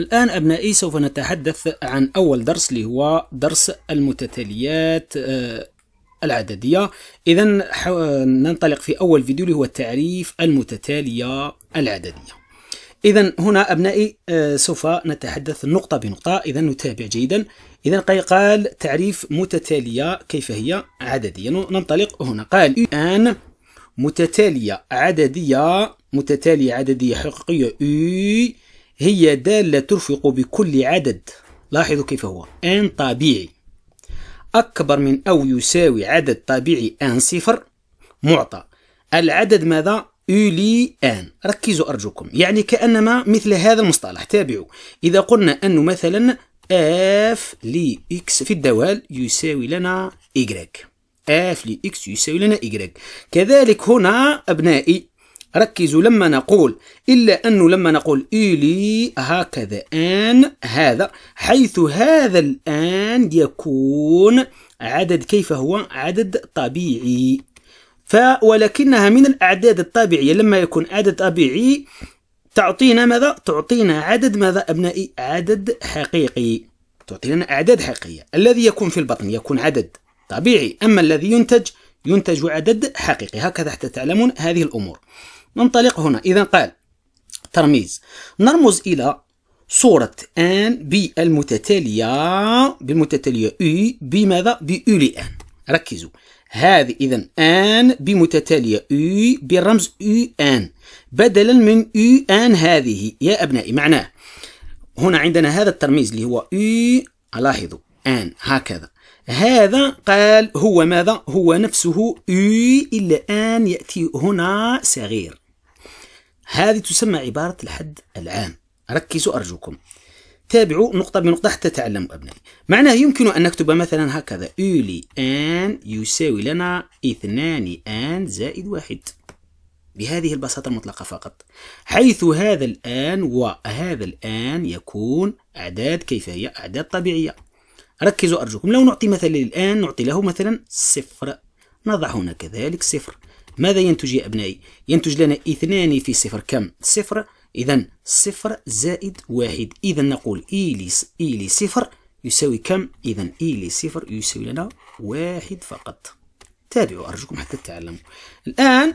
الآن أبنائي سوف نتحدث عن أول درس اللي هو درس المتتاليات آه، العددية إذا ننطلق في أول فيديو اللي هو تعريف المتتالية العددية إذا هنا أبنائي آه، سوف نتحدث نقطة بنقطة إذا نتابع جيدا إذا قال تعريف متتالية كيف هي عددية ننطلق هنا قال الآن متتالية عددية متتالية عددية حقيقية هي دالة ترفق بكل عدد لاحظوا كيف هو n طبيعي أكبر من أو يساوي عدد طبيعي n صفر معطى العدد ماذا؟ يولي ان ركزوا أرجوكم يعني كأنما مثل هذا المصطلح تابعوا إذا قلنا أنه مثلا اف لي اكس في الدوال يساوي لنا y اف لي اكس يساوي لنا y كذلك هنا أبنائي ركزوا لما نقول إلا أنه لما نقول إلي هكذا آن هذا حيث هذا الآن يكون عدد كيف هو عدد طبيعي ف ولكنها من الأعداد الطبيعية لما يكون عدد طبيعي تعطينا ماذا؟ تعطينا عدد ماذا أبنائي؟ عدد حقيقي تعطينا أعداد حقيقية الذي يكون في البطن يكون عدد طبيعي أما الذي ينتج ينتج عدد حقيقي هكذا حتى تعلمون هذه الأمور ننطلق هنا إذا قال ترميز نرمز إلى صورة ان المتتالية بالمتتالية اي بماذا؟ بيو لان ركزوا هذه إذا ان بمتتالية اي بالرمز أي ان بدلا من أي ان هذه يا أبنائي معناه هنا عندنا هذا الترميز اللي هو اي لاحظوا ان هكذا هذا قال هو ماذا؟ هو نفسه اي إلا ان يأتي هنا صغير هذه تسمى عبارة الحد العام ركزوا أرجوكم تابعوا نقطة بنقطة حتى تعلموا أبنائي معناه يمكن أن نكتب مثلا هكذا أولي أن يساوي لنا اثنان أن زائد واحد بهذه البساطة المطلقة فقط حيث هذا الآن وهذا الآن يكون أعداد كيف هي أعداد طبيعية ركزوا أرجوكم لو نعطي مثلا الآن نعطي له مثلا صفر نضع هنا كذلك صفر ماذا ينتج يا أبنائي؟ ينتج لنا اثنان في صفر كم؟ صفر إذا صفر زائد واحد إذا نقول إي e لي إي e لي صفر يساوي كم؟ إذا إي e لي صفر يساوي لنا واحد فقط تابعوا أرجوكم حتى تتعلموا الآن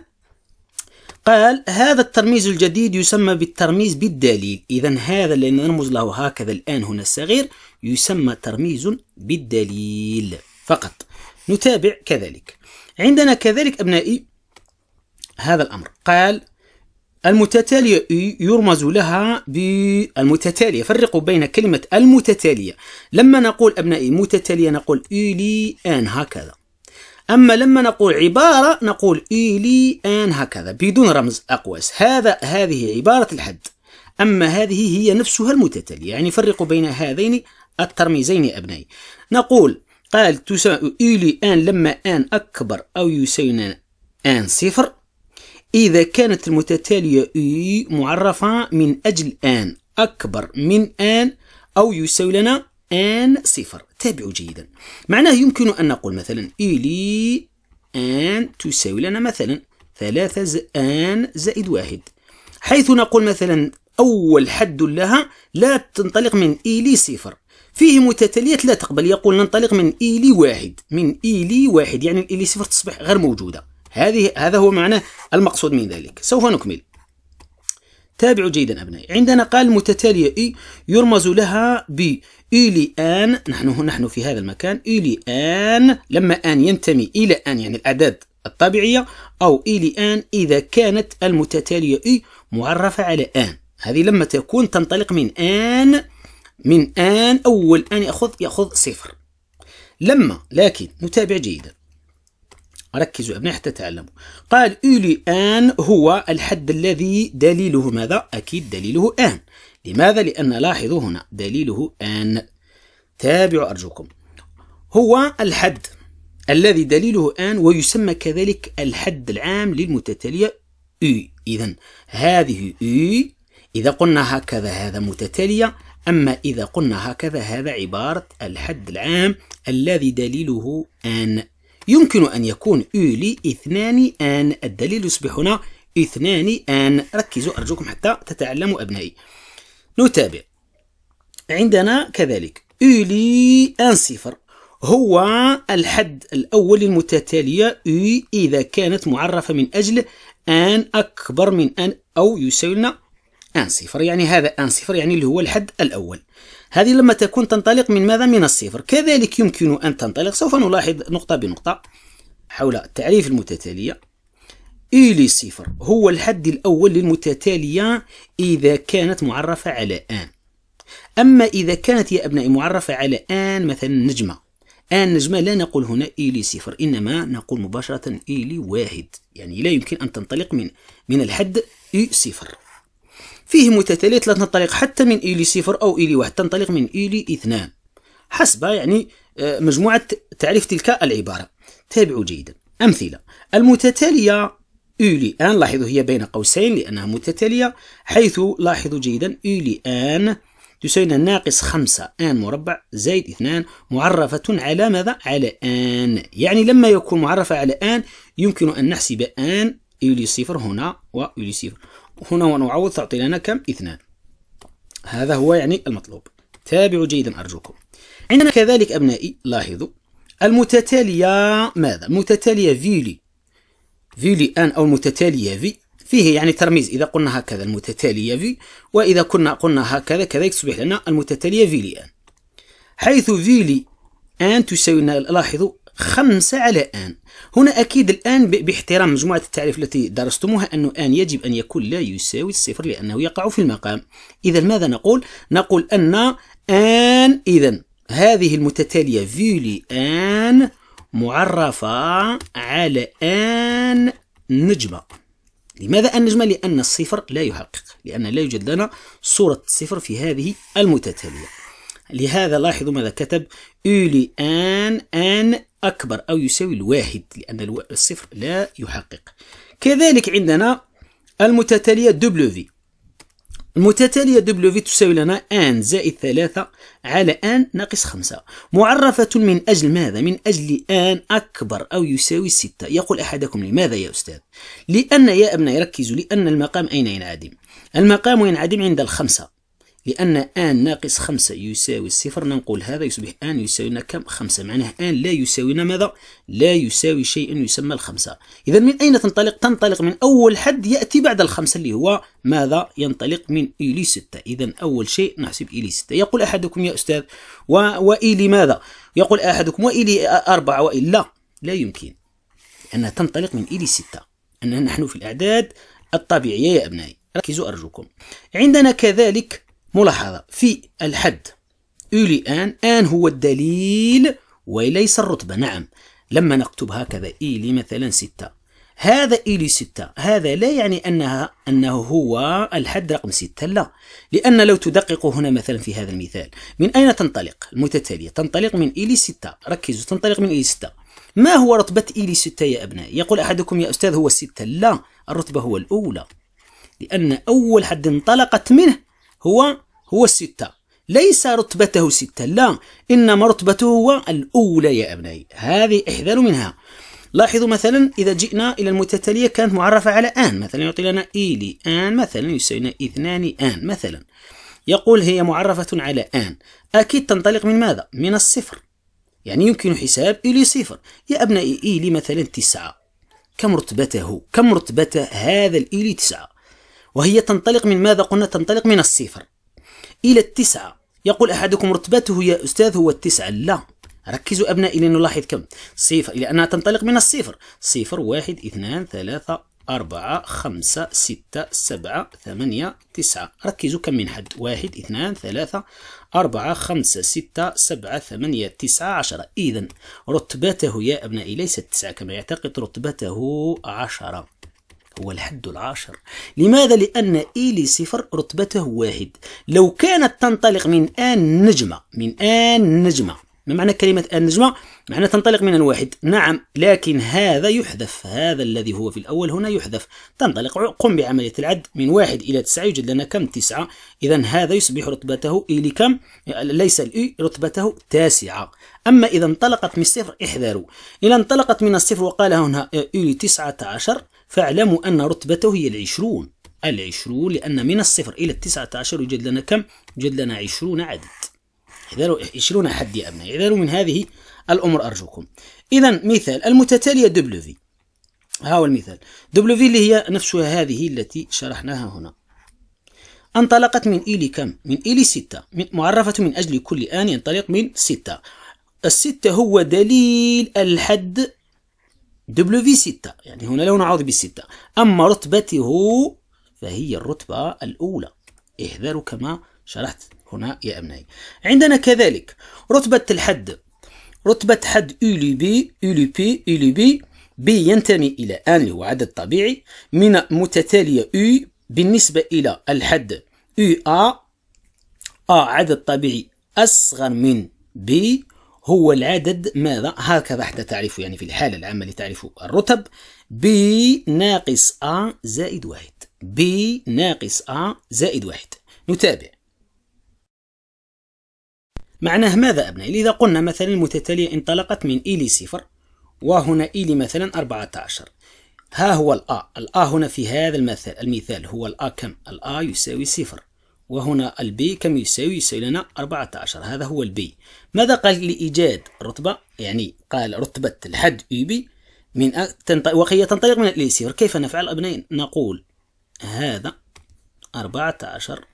قال هذا الترميز الجديد يسمى بالترميز بالدليل إذا هذا الذي نرمز له هكذا الآن هنا الصغير يسمى ترميز بالدليل فقط نتابع كذلك عندنا كذلك أبنائي هذا الأمر قال المتتالية يرمز لها بالمتتالية فرقوا بين كلمة المتتالية لما نقول أبنائي متتالية نقول إلي آن هكذا أما لما نقول عبارة نقول إلي آن هكذا بدون رمز أقواس هذا هذه عبارة الحد أما هذه هي نفسها المتتالية يعني فرقوا بين هذين الترميزين يا أبنائي نقول قال تساوي إلي آن لما آن أكبر أو يساوي آن صفر إذا كانت المتتالية إي معرفة من أجل آن أكبر من آن أو يساوي لنا آن صفر تابعوا جيدا معناه يمكن أن نقول مثلا إلي آن تساوي لنا مثلا ثلاثة آن زائد واحد حيث نقول مثلا أول حد لها لا تنطلق من إلي صفر فيه متتاليات لا تقبل يقول ننطلق من إلي واحد من إلي واحد يعني الإيلي صفر تصبح غير موجودة هذه هذا هو معنى المقصود من ذلك سوف نكمل تابعوا جيدا أبنائي عندنا قال متتالية إي يرمز لها ب إلي آن نحن نحن في هذا المكان إلي آن لما آن ينتمي إلى آن يعني الأعداد الطبيعية أو إلي آن إذا كانت المتتالية إي معرفة على آن هذه لما تكون تنطلق من آن من آن أول آن يأخذ يأخذ صفر لما لكن نتابع جيدا ركزوا أبناء حتى تعلموا قال أولي آن هو الحد الذي دليله ماذا؟ أكيد دليله آن لماذا؟ لأن لاحظوا هنا دليله آن تابعوا أرجوكم هو الحد الذي دليله آن ويسمى كذلك الحد العام للمتتالية أي إذا هذه أي إذا قلنا هكذا هذا متتالية أما إذا قلنا هكذا هذا عبارة الحد العام الذي دليله أن يمكن أن يكون لي اثنان آن الدليل يصبح هنا اثنان آن ركزوا أرجوكم حتى تتعلموا أبنائي نتابع عندنا كذلك لي آن صفر هو الحد الأول للمتتالية أي إذا كانت معرفة من أجل أن أكبر من أن أو يساوي لنا أن صفر يعني هذا أن صفر يعني اللي هو الحد الأول هذه لما تكون تنطلق من ماذا من الصفر كذلك يمكن أن تنطلق سوف نلاحظ نقطة بنقطة حول التعريف المتتالية e لي صفر هو الحد الأول للمتتالية إذا كانت معرفة على آن أما إذا كانت يا أبنائي معرفة على آن مثلا نجمة آن نجمة لا نقول هنا e لي صفر إنما نقول مباشرة e لي واحد يعني لا يمكن أن تنطلق من من الحد إي صفر فيه متتالية لا تنطلق حتى من إيلي صفر أو إيلي واحد تنطلق من إيلي اثنان حسب يعني آه، مجموعة تعريف تلك العبارة تابعوا جيدا أمثلة المتتالية إيلي آن لاحظوا هي بين قوسين لأنها متتالية حيث لاحظوا جيدا إيلي آن تساوي ناقص خمسة آن مربع زائد اثنان معرفة على ماذا؟ على آن يعني لما يكون معرفة على آن يمكن أن نحسب آن إيلي صفر هنا وإيلي صفر هنا ونعوض تعطي لنا كم؟ اثنان هذا هو يعني المطلوب تابعوا جيدا أرجوكم عندنا كذلك أبنائي لاحظوا المتتالية ماذا؟ المتتالية فيلي فيلي أن أو المتتالية في فيه يعني ترميز إذا قلنا هكذا المتتالية في وإذا كنا قلنا هكذا كذلك تصبح لنا المتتالية فيلي أن حيث فيلي أن تساوي لاحظوا خمسة على آن هنا أكيد الآن باحترام مجموعة التعريف التي درستموها أن آن يجب أن يكون لا يساوي الصفر لأنه يقع في المقام إذا ماذا نقول؟ نقول أن آن إذا هذه المتتالية فيولي آن معرفة على آن نجمة لماذا النجمة؟ لأن الصفر لا يحقق لأن لا يوجد لنا صورة صفر في هذه المتتالية لهذا لاحظوا ماذا كتب أولي آن آن أكبر أو يساوي الواحد لأن الصفر لا يحقق كذلك عندنا المتتالية في المتتالية في تساوي لنا آن زائد ثلاثة على آن ناقص خمسة معرفة من أجل ماذا؟ من أجل آن أكبر أو يساوي ستة يقول أحدكم لماذا يا أستاذ؟ لأن يا ابنائي ركزوا لأن المقام أين ينعدم؟ المقام ينعدم عند الخمسة لأن آن ناقص خمسة يساوي الصفر ننقول هذا يصبح آن يساوينا كم خمسة معناه آن لا يساوينا ماذا لا يساوي شيء يسمى الخمسة إذا من أين تنطلق تنطلق من أول حد يأتي بعد الخمسة اللي هو ماذا ينطلق من إيلي ستة إذا أول شيء نحسب إيلي ستة يقول أحدكم يا أستاذ و... وإيلي ماذا يقول أحدكم وإيلي أربعة وإلا لا يمكن أنها تنطلق من إيلي ستة أننا نحن في الأعداد الطبيعية يا أبنائي ركزوا أرجوكم عندنا كذلك ملاحظة في الحد أولي آن آن هو الدليل وليس الرتبة نعم لما نكتب هكذا إيلي مثلا ستة هذا إيلي ستة هذا لا يعني أنها أنه هو الحد رقم ستة لا لأن لو تدقق هنا مثلا في هذا المثال من أين تنطلق المتتالية تنطلق من إيلي ستة ركزوا تنطلق من إيلي ستة ما هو رتبة إيلي ستة يا أبنائي يقول أحدكم يا أستاذ هو الستة لا الرتبة هو الأولى لأن أول حد انطلقت منه هو هو الستة ليس رتبته ستة لا إنما رتبته هو الأولى يا أبنائي هذه أحذر منها لاحظوا مثلا إذا جئنا إلى المتتالية كانت معرفة على آن مثلا يعطي لنا إيلي آن مثلا يساوينا اثنان آن مثلا يقول هي معرفة على آن أكيد تنطلق من ماذا؟ من الصفر يعني يمكن حساب إيلي صفر يا أبنائي إيلي مثلا تسعة كم رتبته؟ كم رتبة هذا الإيلي تسعة؟ وهي تنطلق من ماذا قلنا تنطلق من الصفر إلى التسعة يقول أحدكم رتبته يا أستاذ هو التسعة لا ركزوا أبنائي لنلاحظ كم صفر إلى أنها تنطلق من الصفر صفر واحد اثنان ثلاثة أربعة خمسة ستة سبعة ثمانية تسعة ركزوا كم من حد واحد اثنان ثلاثة أربعة خمسة ستة سبعة ثمانية تسعة عشرة إذا رتبته يا أبنائي ليست تسعة كما يعتقد رتبته عشرة هو الحد العاشر لماذا؟ لأن إيلي صفر رتبته واحد لو كانت تنطلق من آن نجمة من آن نجمة ما معنى كلمة آن نجمة؟ معنى تنطلق من الواحد نعم لكن هذا يحذف هذا الذي هو في الأول هنا يحذف تنطلق قم بعملية العد من واحد إلى تسعة يوجد لنا كم تسعة إذا هذا يصبح رتبته لي كم ليس الإي رتبته تاسعة أما إذا انطلقت من الصفر احذروا إذا انطلقت من الصفر وقال هنا إلي تسعة عشر فاعلموا أن رتبته هي العشرون العشرون لأن من الصفر إلى التسعة عشر يوجد لنا كم؟ يوجد لنا عشرون عدد احذروا عشرون حد يا أبنائي احذروا من هذه الأمور أرجوكم إذا مثال المتتالية دبليو في ها هو المثال دبليو في اللي هي نفسها هذه التي شرحناها هنا انطلقت من إيلي كم؟ من إيلي ستة من معرفة من أجل كل آن ينطلق من ستة الستة هو دليل الحد في 6 يعني هنا لو نعوض بالستة أما رتبته فهي الرتبة الأولى احذروا كما شرحت هنا يا أبنائي عندنا كذلك رتبة الحد رتبة حد أولي بي أولي بي ينتمي إلى أن هو عدد طبيعي من متتالية U بالنسبة إلى الحد UA A عدد طبيعي أصغر من B هو العدد ماذا هكذا حتى تعرف يعني في الحالة العامة لتعرف الرتب ب ناقص أ زائد واحد ب ناقص أ زائد واحد نتابع معناه ماذا أبنائي إذا قلنا مثلا المتتالية انطلقت من إيلي e صفر وهنا إيلي e مثلا 14 ها هو الأ الأ هنا في هذا المثال المثال هو الأ كم الأ يساوي صفر وهنا البي كم يساوي يساوي لنا 14 هذا هو البي ماذا قال لإيجاد رتبة يعني قال رتبة الحد اي بي من وهي تنطلق من الإيسير كيف نفعل أبنين نقول هذا 14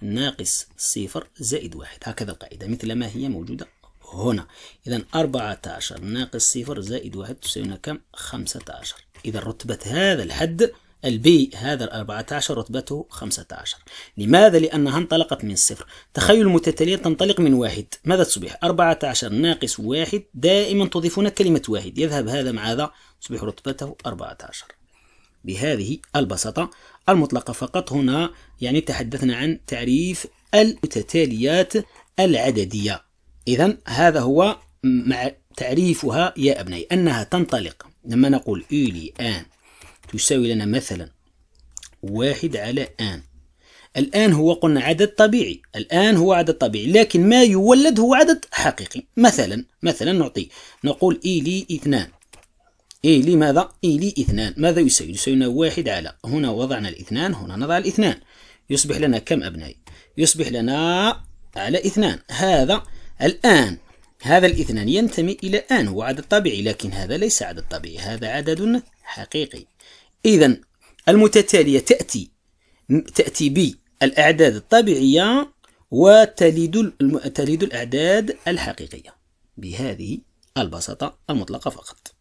ناقص صفر زائد واحد هكذا القاعدة مثل ما هي موجودة هنا إذا 14 ناقص صفر زائد واحد تساوي لنا كم 15 إذا رتبة هذا الحد البي هذا ال 14 رتبته 15 لماذا؟ لأنها انطلقت من صفر تخيل المتتالية تنطلق من واحد ماذا تصبح؟ 14 ناقص واحد دائما تضيفون كلمة واحد يذهب هذا مع هذا تصبح رتبته 14 بهذه البساطة المطلقة فقط هنا يعني تحدثنا عن تعريف المتتاليات العددية إذا هذا هو مع تعريفها يا أبني أنها تنطلق لما نقول أولي أن تساوي لنا مثلا واحد على آن الآن هو قلنا عدد طبيعي الآن هو عدد طبيعي لكن ما يولد هو عدد حقيقي مثلا مثلا نعطي نقول إيلي e اثنان إيلي e ماذا؟ إيلي e اثنان ماذا يساوي؟ يساوي لنا واحد على هنا وضعنا الاثنان هنا نضع الاثنان يصبح لنا كم أبنائي؟ يصبح لنا على اثنان هذا الآن هذا الاثنان ينتمي إلى آن هو عدد طبيعي لكن هذا ليس عدد طبيعي هذا عدد حقيقي إذا المتتالية تأتي تأتي بالأعداد الطبيعية وتلد تلد الأعداد الحقيقية بهذه البساطة المطلقة فقط